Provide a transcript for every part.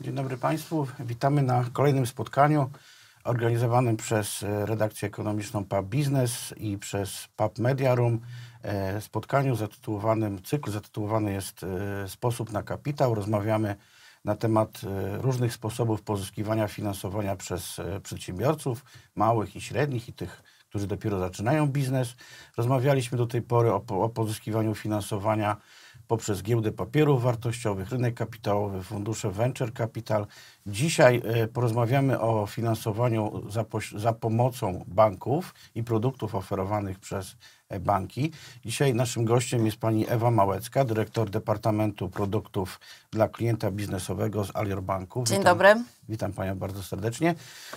Dzień dobry Państwu. Witamy na kolejnym spotkaniu organizowanym przez e, redakcję ekonomiczną Pub Business i przez Pub Media Room. E, spotkaniu zatytułowanym, cykl zatytułowany jest e, Sposób na kapitał. Rozmawiamy na temat różnych sposobów pozyskiwania finansowania przez przedsiębiorców, małych i średnich i tych, którzy dopiero zaczynają biznes. Rozmawialiśmy do tej pory o, o pozyskiwaniu finansowania poprzez giełdę papierów wartościowych, rynek kapitałowy, fundusze venture capital. Dzisiaj e, porozmawiamy o finansowaniu za, za pomocą banków i produktów oferowanych przez e, banki. Dzisiaj naszym gościem jest pani Ewa Małecka, dyrektor Departamentu Produktów dla Klienta Biznesowego z Alior Banku. Dzień witam, dobry. Witam panią bardzo serdecznie.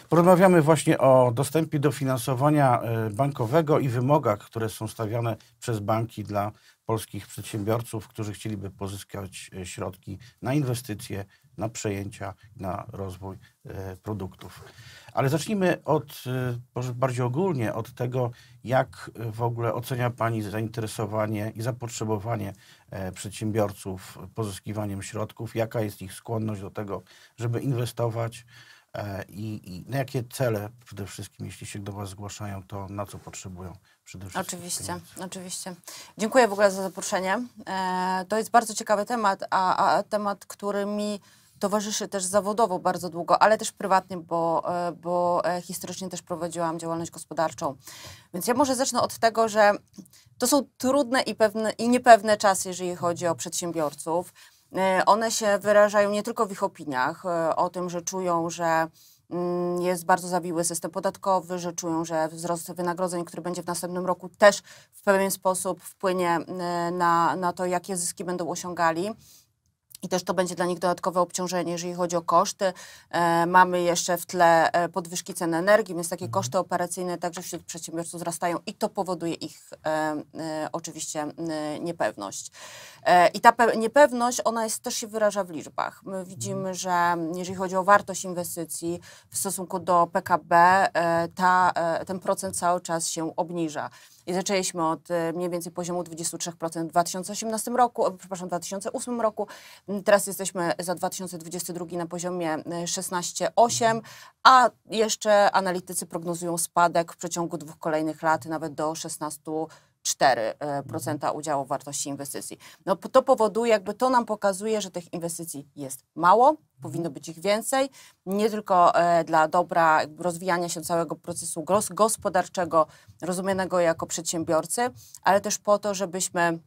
Porozmawiamy właśnie o dostępie do finansowania e, bankowego i wymogach, które są stawiane przez banki dla polskich przedsiębiorców, którzy chcieliby pozyskać e, środki na inwestycje, na przejęcia, na rozwój e, produktów. Ale zacznijmy od, e, może bardziej ogólnie, od tego, jak w ogóle ocenia Pani zainteresowanie i zapotrzebowanie przedsiębiorców pozyskiwaniem środków, jaka jest ich skłonność do tego, żeby inwestować E, i, i na no jakie cele przede wszystkim, jeśli się do Was zgłaszają, to na co potrzebują przede wszystkim? Oczywiście, oczywiście. Dziękuję w ogóle za zaproszenie. E, to jest bardzo ciekawy temat, a, a temat, który mi towarzyszy też zawodowo bardzo długo, ale też prywatnie, bo, e, bo historycznie też prowadziłam działalność gospodarczą. Więc ja może zacznę od tego, że to są trudne i, pewne, i niepewne czasy, jeżeli chodzi o przedsiębiorców. E, one się wyrażają nie tylko w ich opiniach e, o tym, że czują, że mm, jest bardzo zawiły system podatkowy, że czują, że wzrost wynagrodzeń, który będzie w następnym roku, też w pewien sposób wpłynie e, na, na to, jakie zyski będą osiągali. I też to będzie dla nich dodatkowe obciążenie, jeżeli chodzi o koszty. E, mamy jeszcze w tle e, podwyżki cen energii, więc takie mhm. koszty operacyjne także wśród przedsiębiorców wzrastają i to powoduje ich e, e, oczywiście e, niepewność. E, I ta niepewność, ona jest, też się wyraża w liczbach. My widzimy, mhm. że jeżeli chodzi o wartość inwestycji w stosunku do PKB, ta, ten procent cały czas się obniża. I zaczęliśmy od e, mniej więcej poziomu 23% w 2018 roku, e, przepraszam, 2008 roku. Mm, teraz jesteśmy za 2022 na poziomie 16,8, e, a jeszcze analitycy prognozują spadek w przeciągu dwóch kolejnych lat nawet do 16%. 4% e, udziału w wartości inwestycji. No to powoduje, jakby to nam pokazuje, że tych inwestycji jest mało, powinno być ich więcej, nie tylko e, dla dobra rozwijania się całego procesu gospodarczego, rozumianego jako przedsiębiorcy, ale też po to, żebyśmy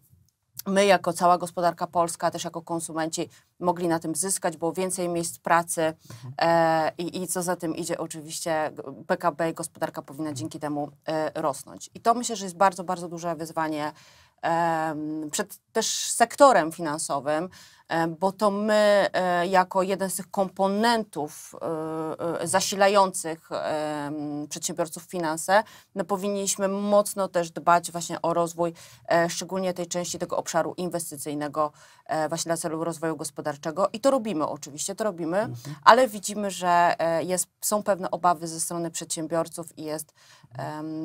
my jako cała gospodarka polska, też jako konsumenci mogli na tym zyskać, było więcej miejsc pracy mhm. e, i, i, co za tym idzie oczywiście PKB i gospodarka powinna mhm. dzięki temu e, rosnąć. I to myślę, że jest bardzo, bardzo duże wyzwanie e, przed też sektorem finansowym, E, bo to my, e, jako jeden z tych komponentów e, zasilających przedsiębiorców finanse, my powinniśmy mocno też dbać właśnie o rozwój, szczególnie tej części tego obszaru inwestycyjnego, właśnie dla celu rozwoju gospodarczego. I to robimy oczywiście, to robimy, mhm. ale widzimy, że jest, są pewne obawy ze strony przedsiębiorców i jest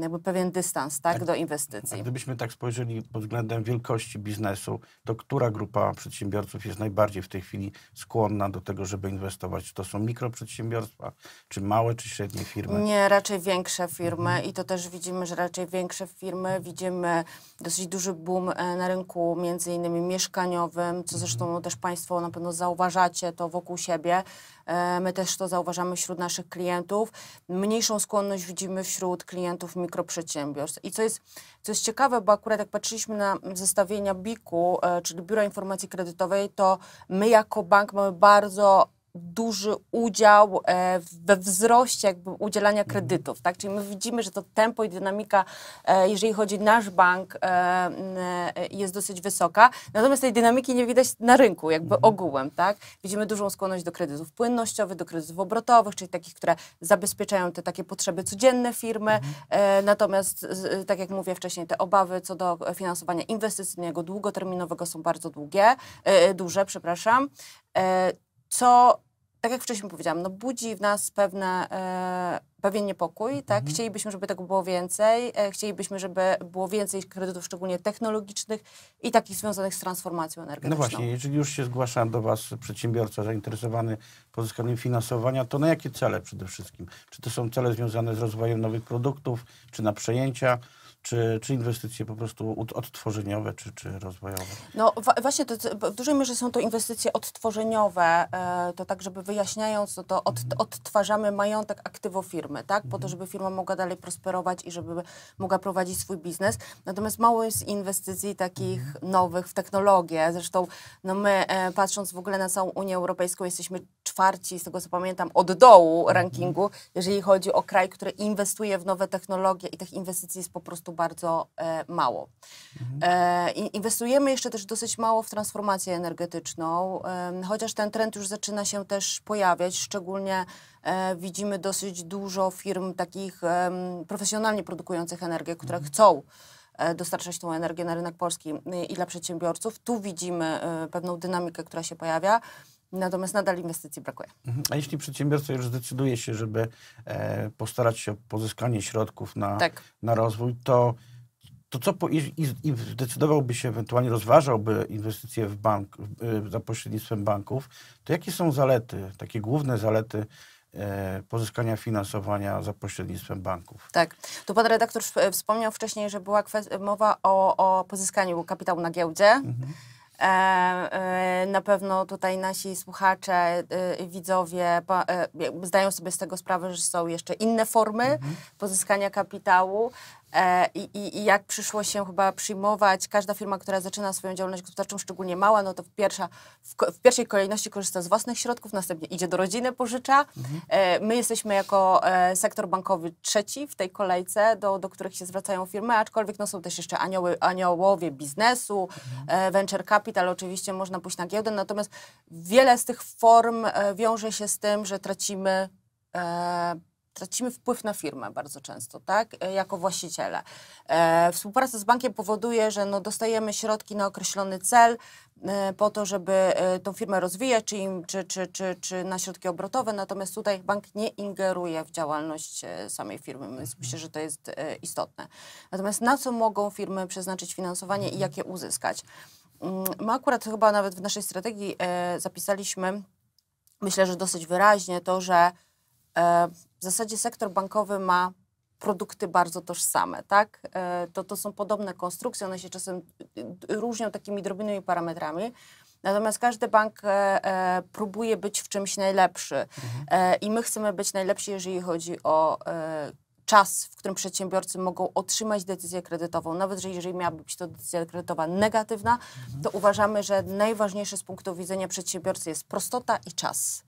jakby pewien dystans tak, tak do inwestycji. gdybyśmy tak spojrzeli pod względem wielkości biznesu, to która grupa przedsiębiorców jest jest najbardziej w tej chwili skłonna do tego, żeby inwestować? Czy to są mikroprzedsiębiorstwa, czy małe, czy średnie firmy? Nie, raczej większe firmy mhm. i to też widzimy, że raczej większe firmy. Widzimy dosyć duży boom e, na rynku między innymi mieszkaniowym, co mhm. zresztą też Państwo na pewno zauważacie to wokół siebie. E, my też to zauważamy wśród naszych klientów. Mniejszą skłonność widzimy wśród klientów mikroprzedsiębiorstw. I co jest, co jest ciekawe, bo akurat jak patrzyliśmy na zestawienia BIK-u, e, czyli Biura Informacji Kredytowej, to my jako bank mamy bardzo duży udział e, we wzroście jakby udzielania mhm. kredytów. Tak? Czyli my widzimy, że to tempo i dynamika, e, jeżeli chodzi o nasz bank, e, jest dosyć wysoka. Natomiast tej dynamiki nie widać na rynku, jakby mhm. ogółem. Tak? Widzimy dużą skłonność do kredytów płynnościowych, do kredytów obrotowych, czyli takich, które zabezpieczają te takie potrzeby codzienne firmy. Mhm. Natomiast, tak jak mówię wcześniej, te obawy co do finansowania inwestycyjnego, długoterminowego są bardzo długie, duże, przepraszam co tak jak wcześniej powiedziałam, no budzi w nas pewne, e, pewien niepokój, tak? mhm. tak? Chcielibyśmy, żeby tego było więcej, e, chcielibyśmy, żeby było więcej kredytów, szczególnie technologicznych i takich związanych z transformacją energetyczną. No właśnie, jeżeli już się zgłasza do Was przedsiębiorca zainteresowany pozyskaniem finansowania, to na jakie cele przede wszystkim? Czy to są cele związane z rozwojem nowych produktów, czy na przejęcia? czy, czy inwestycje po prostu odtworzeniowe, czy, czy rozwojowe? No właśnie, to, w dużej mierze są to inwestycje odtworzeniowe, e, to tak, żeby wyjaśniając, to, no to od, odtwarzamy majątek aktywo firmy, tak, po to, mhm. żeby firma mogła dalej prosperować i żeby mogła prowadzić swój biznes. Natomiast mało jest inwestycji takich mhm. nowych w technologię. Zresztą no my, e, patrząc w ogóle na całą Unię Europejską, jesteśmy czwarci, z tego co pamiętam, od dołu mhm. rankingu, jeżeli chodzi o kraj, który inwestuje w nowe technologie i tych inwestycji jest po prostu prostu bardzo e, mało. Mhm. E, inwestujemy jeszcze też dosyć mało w transformację energetyczną, chociaż ten trend już zaczyna się też pojawiać, szczególnie e, widzimy dosyć dużo firm takich profesjonalnie produkujących energię, które mhm. chcą dostarczać tą energię na rynek polski i dla przedsiębiorców. Tu widzimy pewną dynamikę, która się pojawia. Natomiast nadal inwestycji brakuje. Mhm. A jeśli przedsiębiorca już zdecyduje się, żeby e, postarać się o pozyskanie środków na, tak. na rozwój, to, to co po, i, i zdecydowałby się, ewentualnie rozważałby inwestycje w bank, w, e, za pośrednictwem banków, to jakie są zalety, takie główne zalety e, pozyskania finansowania za pośrednictwem banków. Tak. Tu pan redaktor wspomniał wcześniej, że była mowa o, o pozyskaniu kapitału na giełdzie. Mhm E, e, na pewno tutaj nasi słuchacze, y, widzowie e, zdają sobie z tego sprawę, że są jeszcze inne formy mhm. pozyskania kapitału. E, I, i, I, jak przyszło się chyba przyjmować, każda firma, która zaczyna swoją działalność gospodarczą, szczególnie mała, no to w, pierwsza, w, w pierwszej kolejności korzysta z własnych środków, następnie idzie do rodziny, pożycza. Mhm. E, my jesteśmy jako e, sektor bankowy trzeci w tej kolejce, do, do których się zwracają firmy, aczkolwiek no, są też jeszcze anioły, aniołowie biznesu, mhm. venture capital, oczywiście można pójść na giełdę, natomiast wiele z tych form wiąże się z tym, że tracimy tracimy wpływ na firmę bardzo często, tak, e, jako właściciele. E, współpraca z bankiem powoduje, że no, dostajemy środki na określony cel e, po to, żeby e, tą firmę rozwijać, czy, im, czy, czy, czy, czy na środki obrotowe, natomiast tutaj bank nie ingeruje w działalność e, samej firmy, więc mhm. myślę, że to jest e, istotne. Natomiast na co mogą firmy przeznaczyć finansowanie i mhm. jakie uzyskać? Mm, my akurat chyba nawet w naszej strategii zapisaliśmy, myślę, że dosyć wyraźnie to, że w zasadzie sektor bankowy ma produkty bardzo tożsame, tak? E, to, to są podobne konstrukcje, one się czasem różnią takimi drobnymi parametrami. Natomiast każdy bank e, e, próbuje być w czymś najlepszy mhm. i my chcemy być najlepsi, jeżeli chodzi o czas, w którym przedsiębiorcy mogą otrzymać decyzję kredytową, nawet jeżeli miałaby być to decyzja kredytowa negatywna, mhm. to uważamy, że najważniejsze z punktu widzenia przedsiębiorcy jest prostota i czas.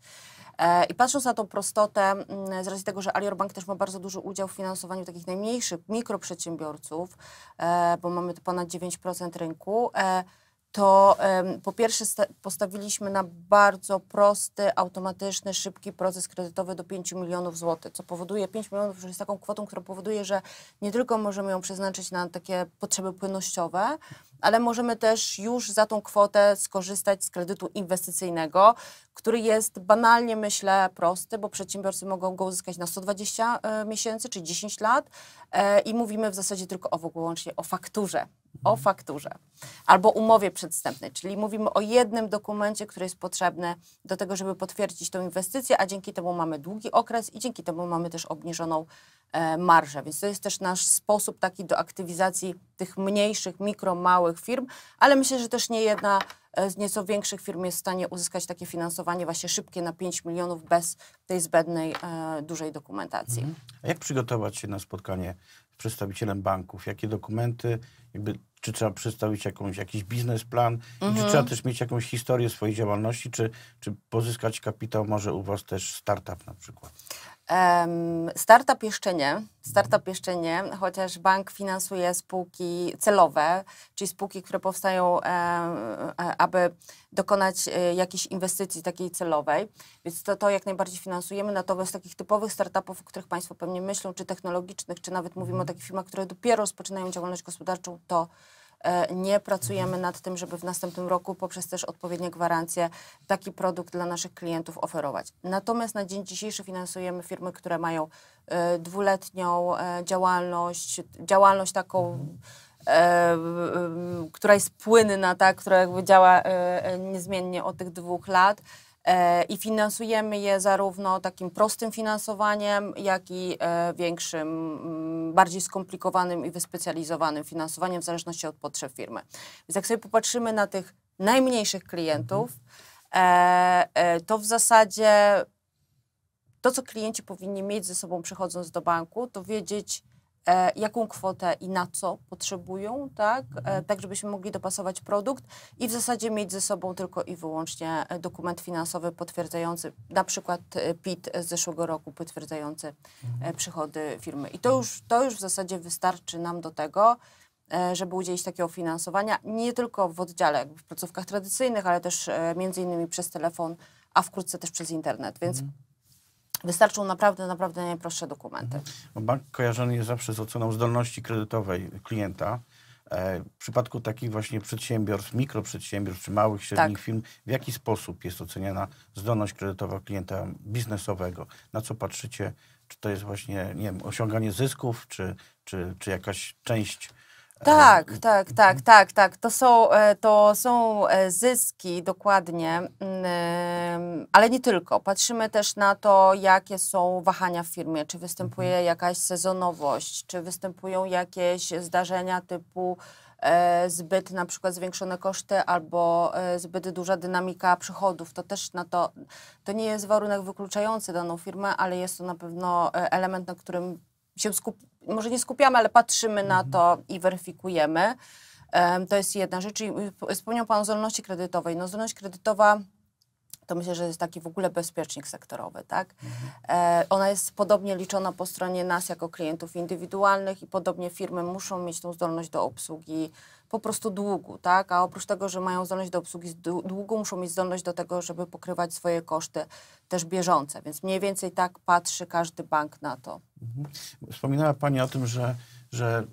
E, I patrząc na tą prostotę, mm, z racji tego, że Alior Bank też ma bardzo duży udział w finansowaniu takich najmniejszych mikroprzedsiębiorców, e, bo mamy tu ponad 9% rynku, e, to po pierwsze postawiliśmy na bardzo prosty, automatyczny, szybki proces kredytowy do 5 milionów złotych, co powoduje 5 milionów, że jest taką kwotą, która powoduje, że nie tylko możemy ją przeznaczyć na takie potrzeby płynnościowe, ale możemy też już za tą kwotę skorzystać z kredytu inwestycyjnego, który jest banalnie, myślę, prosty, bo przedsiębiorcy mogą go uzyskać na 120 e, miesięcy czy 10 lat e, i mówimy w zasadzie tylko o wyłącznie o fakturze. O mhm. fakturze albo umowie przedstępnej, czyli mówimy o jednym dokumencie, który jest potrzebny do tego, żeby potwierdzić tą inwestycję, a dzięki temu mamy długi okres i dzięki temu mamy też obniżoną E, marża. Więc to jest też nasz sposób taki do aktywizacji tych mniejszych, mikro, małych firm, ale myślę, że też nie jedna e, z nieco większych firm jest w stanie uzyskać takie finansowanie właśnie szybkie na 5 milionów bez tej zbędnej e, dużej dokumentacji. Mhm. A jak przygotować się na spotkanie z przedstawicielem banków? Jakie dokumenty, jakby, czy trzeba przedstawić jakąś, jakiś biznesplan? Mhm. czy trzeba też mieć jakąś historię swojej działalności? Czy, czy pozyskać kapitał może u Was też startup na przykład? Startup jeszcze nie. Startup jeszcze nie, chociaż bank finansuje spółki celowe, czyli spółki, które powstają, e, e, aby dokonać e, jakiejś inwestycji takiej celowej. Więc to, to jak najbardziej finansujemy. Natomiast no takich typowych startupów, o których Państwo pewnie myślą, czy technologicznych, czy nawet mówimy o mhm. takich firmach, które dopiero rozpoczynają działalność gospodarczą, to E, nie pracujemy nad tym, żeby w następnym roku poprzez też odpowiednie gwarancje taki produkt dla naszych klientów oferować. Natomiast na dzień dzisiejszy finansujemy firmy, które mają e, dwuletnią e, działalność, działalność taką która jest płynna, tak, która jakby działa niezmiennie od tych dwóch lat. E, i finansujemy je zarówno takim prostym finansowaniem, jak i e, większym, mm, bardziej skomplikowanym i wyspecjalizowanym finansowaniem w zależności od potrzeb firmy. Więc jak sobie popatrzymy na tych najmniejszych klientów, e, to w zasadzie to, co klienci powinni mieć ze sobą przychodząc do banku, to wiedzieć, E, jaką kwotę i na co potrzebują, tak, e, mhm. tak żebyśmy mogli dopasować produkt i w zasadzie mieć ze sobą tylko i wyłącznie e, dokument finansowy potwierdzający, na przykład PIT z zeszłego roku potwierdzający mhm. przychody firmy. I to mhm. już, to już w zasadzie wystarczy nam do tego, żeby udzielić takiego finansowania, nie tylko w oddziale, w placówkach tradycyjnych, ale też między innymi przez telefon, a wkrótce też przez internet. Więc Wystarczą naprawdę, naprawdę najprostsze dokumenty. Mhm. Bank kojarzony jest zawsze z oceną zdolności kredytowej klienta. E, w przypadku takich właśnie przedsiębiorstw, mikroprzedsiębiorstw czy małych, średnich tak. firm, w jaki sposób jest oceniana zdolność kredytowa klienta biznesowego? Na co patrzycie? Czy to jest właśnie nie wiem, osiąganie zysków, czy, czy, czy jakaś część tak, mhm. tak, tak, tak, tak. To są, e, to są e, zyski dokładnie, mm, ale nie tylko. Patrzymy też na to, jakie są wahania w firmie, czy występuje mhm. jakaś sezonowość, czy występują jakieś zdarzenia typu e, zbyt na przykład zwiększone koszty albo zbyt duża dynamika przychodów. To też na to, to nie jest warunek wykluczający daną firmę, ale jest to na pewno element, na którym się skup, może nie skupiamy, ale patrzymy na to i weryfikujemy. To jest jedna rzecz. I wspomniał Pan o zdolności kredytowej. No, zdolność kredytowa to myślę, że jest taki w ogóle bezpiecznik sektorowy, tak? Mhm. E, ona jest podobnie liczona po stronie nas jako klientów indywidualnych i podobnie firmy muszą mieć tą zdolność do obsługi po prostu długu, tak? A oprócz tego, że mają zdolność do obsługi długu, muszą mieć zdolność do tego, żeby pokrywać swoje koszty też bieżące. Więc mniej więcej tak patrzy każdy bank na to. Mhm. Wspominała Pani o tym, że, że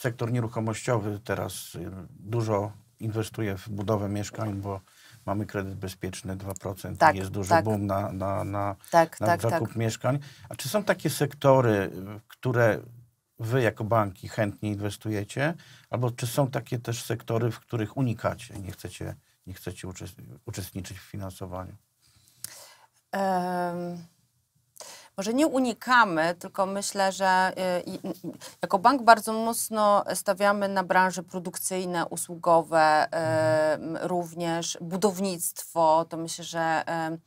sektor nieruchomościowy teraz y, dużo inwestuje w budowę mieszkań, bo mamy kredyt bezpieczny 2%, tak, jest duży tak. boom na, na, na, tak, na tak, zakup tak. mieszkań. A czy są takie sektory, które wy jako banki chętnie inwestujecie, albo czy są takie też sektory, w których unikacie, nie chcecie, nie chcecie uczestniczyć w finansowaniu? Um może nie unikamy, tylko myślę, że y, jako bank bardzo mocno stawiamy na branże produkcyjne, usługowe, mhm. y, również budownictwo. To myślę, że y,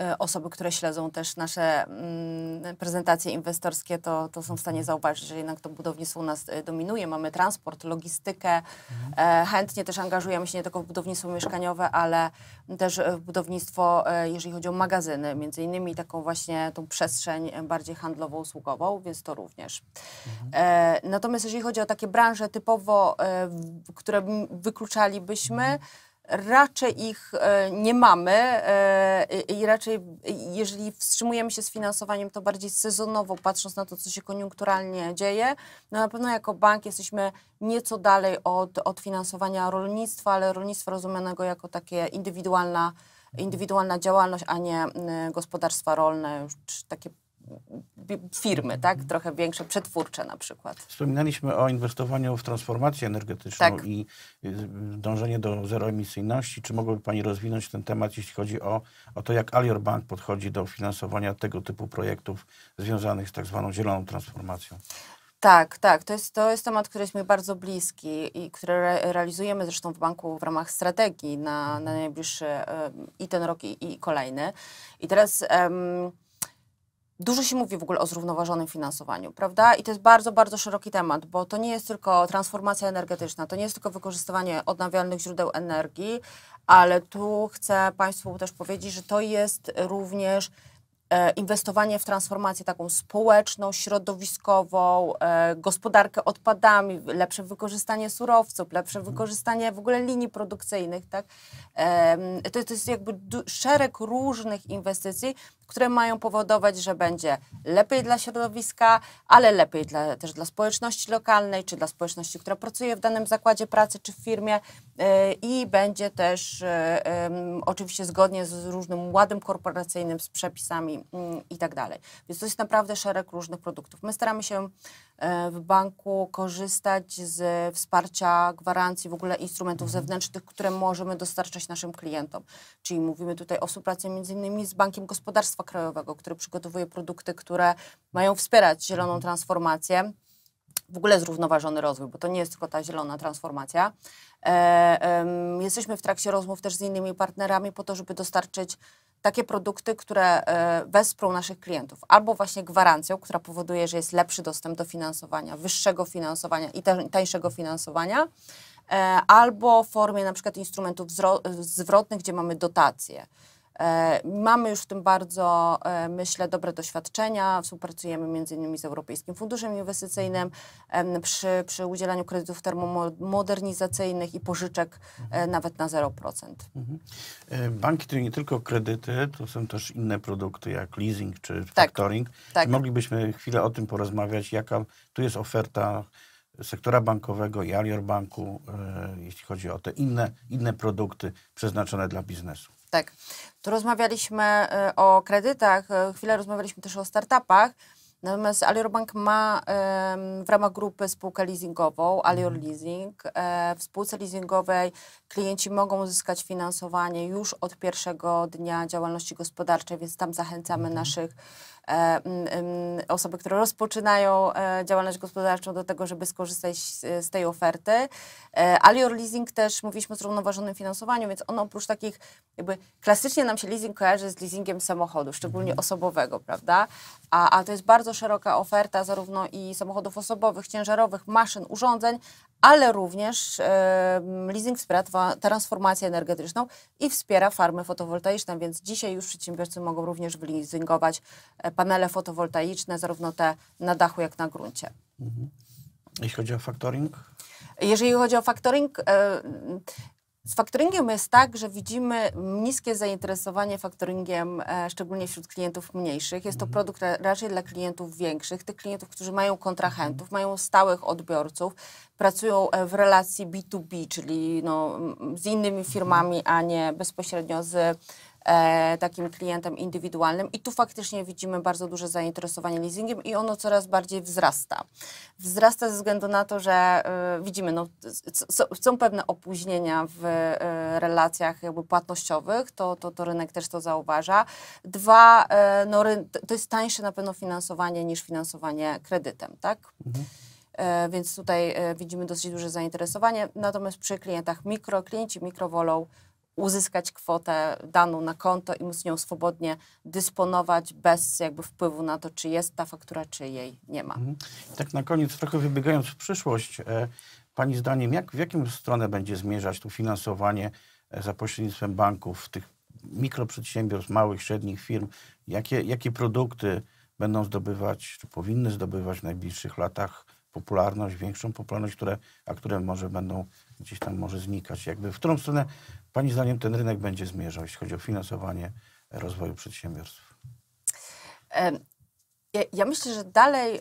E, osoby, które śledzą też nasze mm, prezentacje inwestorskie, to, to są w stanie mhm. zauważyć, że jednak to budownictwo u nas e, dominuje. Mamy transport, logistykę. Mhm. E, chętnie też angażujemy się nie tylko w budownictwo mieszkaniowe, ale też w budownictwo, jeżeli chodzi o magazyny, między innymi taką właśnie tą przestrzeń bardziej handlową, usługową, więc to również. Mhm. Natomiast jeżeli chodzi o takie branże typowo, które wykluczalibyśmy, Raczej ich e, nie mamy e, i raczej, jeżeli wstrzymujemy się z finansowaniem, to bardziej sezonowo, patrząc na to, co się koniunkturalnie dzieje. No na pewno jako bank jesteśmy nieco dalej od, od finansowania rolnictwa, ale rolnictwa rozumianego jako takie indywidualna, indywidualna działalność, a nie e, gospodarstwa rolne, już takie firmy, tak? Trochę większe, przetwórcze na przykład. Wspominaliśmy o inwestowaniu w transformację energetyczną tak. i y, dążenie do zeroemisyjności. Czy mogłaby Pani rozwinąć ten temat, jeśli chodzi o, o to, jak Alior Bank podchodzi do finansowania tego typu projektów związanych z tak zwaną zieloną transformacją? Tak, tak. To jest, to jest temat, który jest mi bardzo bliski i który re realizujemy zresztą w banku w ramach strategii na, na najbliższy y, i ten rok, i, i kolejny. I teraz. Dużo się mówi w ogóle o zrównoważonym finansowaniu, prawda? I to jest bardzo, bardzo szeroki temat, bo to nie jest tylko transformacja energetyczna, to nie jest tylko wykorzystywanie odnawialnych źródeł energii, ale tu chcę Państwu też powiedzieć, że to jest również e, inwestowanie w transformację taką społeczną, środowiskową, e, gospodarkę odpadami, lepsze wykorzystanie surowców, lepsze mhm. wykorzystanie w ogóle linii produkcyjnych, tak? To, to jest jakby szereg różnych inwestycji, które mają powodować, że będzie lepiej dla środowiska, ale lepiej dla, też dla społeczności lokalnej, czy dla społeczności, która pracuje w danym zakładzie pracy czy w firmie y, i będzie też y, y, oczywiście zgodnie z różnym ładem korporacyjnym, z przepisami mm, i tak dalej. Więc to jest naprawdę szereg różnych produktów. My staramy się E, w banku korzystać z wsparcia gwarancji, w ogóle instrumentów mhm. zewnętrznych, które możemy dostarczać naszym klientom. Czyli mówimy tutaj o współpracy między innymi z Bankiem Gospodarstwa Krajowego, który przygotowuje produkty, które mają wspierać zieloną mhm. transformację, w ogóle zrównoważony rozwój, bo to nie jest tylko ta zielona transformacja. E, jesteśmy w trakcie rozmów też z innymi partnerami po to, żeby dostarczyć takie produkty, które e, wesprą naszych klientów. Albo właśnie gwarancją, która powoduje, że jest lepszy dostęp do finansowania, wyższego finansowania i tańszego finansowania, e, albo w formie na przykład instrumentów zwrotnych, gdzie mamy dotacje. E, mamy już w tym bardzo, e, myślę, dobre doświadczenia. Współpracujemy m.in. z Europejskim Funduszem Inwestycyjnym przy, przy udzielaniu kredytów termomodernizacyjnych i pożyczek e, mhm. nawet na 0%. Mhm. Banki to nie tylko kredyty, to są też inne produkty jak leasing czy tak, factoring. Tak, tak. moglibyśmy chwilę o tym porozmawiać, jaka tu jest oferta sektora bankowego i Alior Banku, jeśli chodzi o te inne, inne produkty przeznaczone dla biznesu? Tak. Tu rozmawialiśmy e, o kredytach, e, chwilę rozmawialiśmy też o startupach. Natomiast Aliorbank Bank ma w ramach grupy spółkę leasingową, Alior mhm. Leasing. E, w spółce leasingowej klienci mogą uzyskać finansowanie już od pierwszego dnia działalności gospodarczej, więc tam zachęcamy mhm. naszych E, osoby, które rozpoczynają e, działalność gospodarczą do tego, żeby skorzystać z tej oferty. E, Alior Leasing też mówiliśmy o zrównoważonym finansowaniu, więc ono oprócz takich jakby klasycznie nam się leasing kojarzy z leasingiem samochodu, szczególnie mhm. osobowego, prawda? A, a to jest bardzo szeroka oferta zarówno i samochodów osobowych, ciężarowych, maszyn, urządzeń, ale również leasing wspiera transformację energetyczną i wspiera farmy fotowoltaiczne, więc dzisiaj już przedsiębiorcy mogą również leasingować e, panele fotowoltaiczne, zarówno te na dachu, jak na gruncie. Mhm. Jeśli chodzi o factoring? Jeżeli chodzi o factoring, e, z faktoringiem jest tak, że widzimy niskie zainteresowanie faktoringiem, e, szczególnie wśród klientów mniejszych. Jest to mhm. produkt raczej dla klientów większych, tych klientów, którzy mają kontrahentów, mają stałych odbiorców, pracują e, w relacji B2B, czyli no, z innymi mhm. firmami, a nie bezpośrednio z E, takim klientem indywidualnym i tu faktycznie widzimy bardzo duże zainteresowanie leasingiem i ono coraz bardziej wzrasta. Wzrasta ze względu na to, że e, widzimy, no, są pewne opóźnienia w e, relacjach jakby płatnościowych, to, to, to rynek też to zauważa. Dwa, no, to jest tańsze na pewno finansowanie niż finansowanie kredytem, tak? Mhm więc tutaj widzimy dosyć duże zainteresowanie. Natomiast przy klientach mikro, klienci mikro wolą uzyskać kwotę daną na konto i móc nią swobodnie dysponować bez jakby wpływu na to, czy jest ta faktura, czy jej nie ma. Mhm. Tak na koniec, trochę wybiegając w przyszłość, e, Pani zdaniem, jak, w jakim stronę będzie zmierzać to finansowanie e, za pośrednictwem banków, tych mikroprzedsiębiorstw, małych, średnich firm? Jakie, jakie produkty będą zdobywać, czy powinny zdobywać w najbliższych latach popularność, większą popularność, które, a które może będą gdzieś tam może znikać? Jakby w którą stronę Pani zdaniem ten rynek będzie zmierzał, jeśli chodzi o finansowanie rozwoju przedsiębiorstw? Ja, ja myślę, że dalej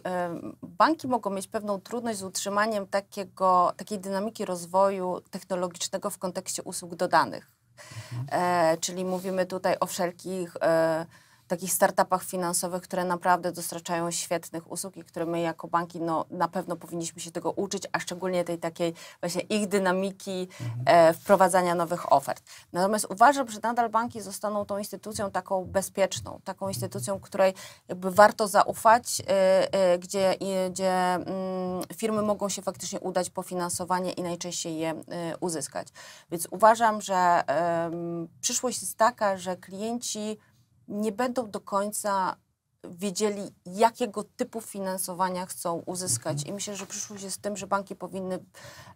banki mogą mieć pewną trudność z utrzymaniem takiego, takiej dynamiki rozwoju technologicznego w kontekście usług dodanych. Mhm. E, czyli mówimy tutaj o wszelkich e, takich startupach finansowych, które naprawdę dostarczają świetnych usług i które my jako banki no, na pewno powinniśmy się tego uczyć, a szczególnie tej takiej właśnie ich dynamiki mhm. e, wprowadzania nowych ofert. Natomiast uważam, że nadal banki zostaną tą instytucją taką bezpieczną, taką instytucją, której jakby warto zaufać, e, e, gdzie, gdzie mm, firmy mogą się faktycznie udać po finansowanie i najczęściej je e, uzyskać. Więc uważam, że przyszłość jest taka, że klienci nie będą do końca wiedzieli, jakiego typu finansowania chcą uzyskać. I myślę, że przyszłość jest z tym, że banki powinny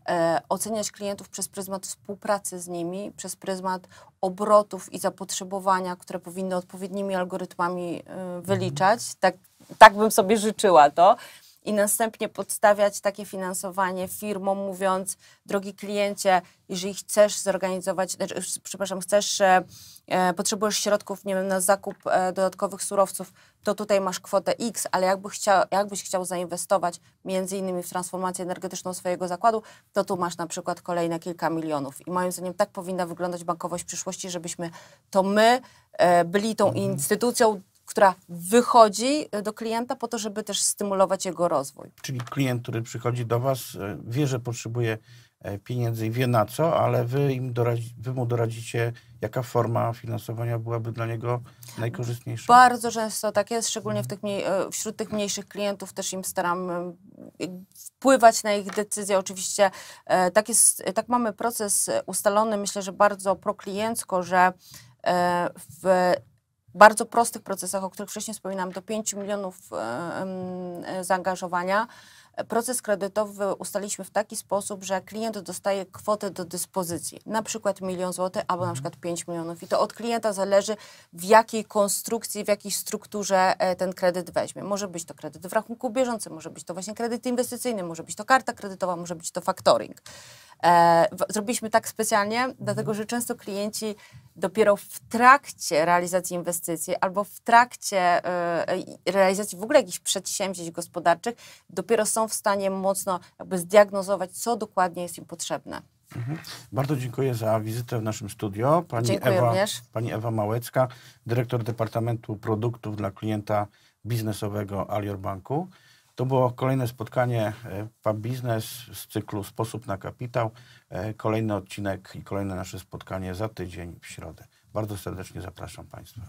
e, oceniać klientów przez pryzmat współpracy z nimi, przez pryzmat obrotów i zapotrzebowania, które powinny odpowiednimi algorytmami e, wyliczać. Tak, tak bym sobie życzyła to i następnie podstawiać takie finansowanie firmom, mówiąc, drogi kliencie, jeżeli chcesz zorganizować, znaczy, przepraszam, chcesz, e, e, potrzebujesz środków, nie wiem, na zakup e, dodatkowych surowców, to tutaj masz kwotę X, ale jakby chciał, jakbyś chciał zainwestować między innymi w transformację energetyczną swojego zakładu, to tu masz na przykład kolejne kilka milionów. I moim zdaniem tak powinna wyglądać bankowość w przyszłości, żebyśmy to my e, byli tą mhm. instytucją, która wychodzi e, do klienta po to, żeby też stymulować jego rozwój. Czyli klient, który przychodzi do Was, e, wie, że potrzebuje e, pieniędzy i wie na co, ale wy, im doradzi, wy mu doradzicie, jaka forma finansowania byłaby dla niego najkorzystniejsza? Bardzo często tak jest, szczególnie w tych, wśród tych mniejszych klientów też im staram wpływać na ich decyzje. Oczywiście tak, jest, tak mamy proces ustalony, myślę, że bardzo prokliencko, że w bardzo prostych procesach, o których wcześniej wspominałam, do 5 milionów e, e, zaangażowania, proces kredytowy ustaliśmy w taki sposób, że klient dostaje kwotę do dyspozycji, na przykład milion złotych albo na mhm. przykład 5 milionów i to od klienta zależy w jakiej konstrukcji, w jakiej strukturze e, ten kredyt weźmie. Może być to kredyt w rachunku bieżącym, może być to właśnie kredyt inwestycyjny, może być to karta kredytowa, może być to factoring. Zrobiliśmy tak specjalnie, dlatego że często klienci dopiero w trakcie realizacji inwestycji albo w trakcie y, realizacji w ogóle jakichś przedsięwzięć gospodarczych, dopiero są w stanie mocno jakby zdiagnozować, co dokładnie jest im potrzebne. Mhm. Bardzo dziękuję za wizytę w naszym studio. Pani Ewa, Pani Ewa Małecka, dyrektor Departamentu Produktów dla Klienta Biznesowego Alior Banku. To było kolejne spotkanie e, Pub Biznes z cyklu Sposób na kapitał. E, kolejny odcinek i kolejne nasze spotkanie za tydzień w środę. Bardzo serdecznie zapraszam Państwa.